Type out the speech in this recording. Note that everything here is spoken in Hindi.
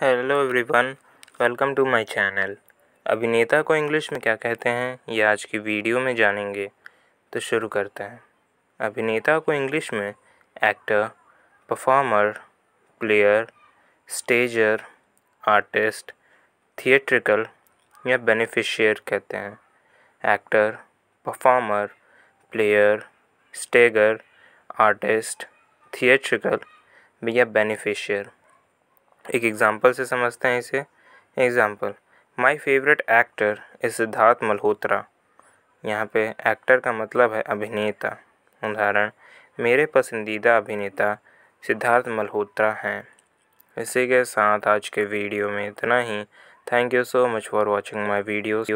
hello everyone welcome to my channel अभिनेता को इंग्लिश में क्या कहते हैं ये आज की वीडियो में जानेंगे तो शुरू करते हैं अभिनेता को इंग्लिश में actor performer player stager artist theatrical या बेनिफिशियर कहते हैं actor performer player stager artist theatrical या बेनिफिशियर एक एग्ज़ाम्पल से समझते हैं इसे example my favourite actor is Siddharth Malhotra यहाँ पे एक्टर का मतलब है अभिनेता उदाहरण मेरे पसंदीदा अभिनेता सिद्धार्थ मल्होत्रा हैं इसी के साथ आज के वीडियो में इतना ही thank you so much for watching my videos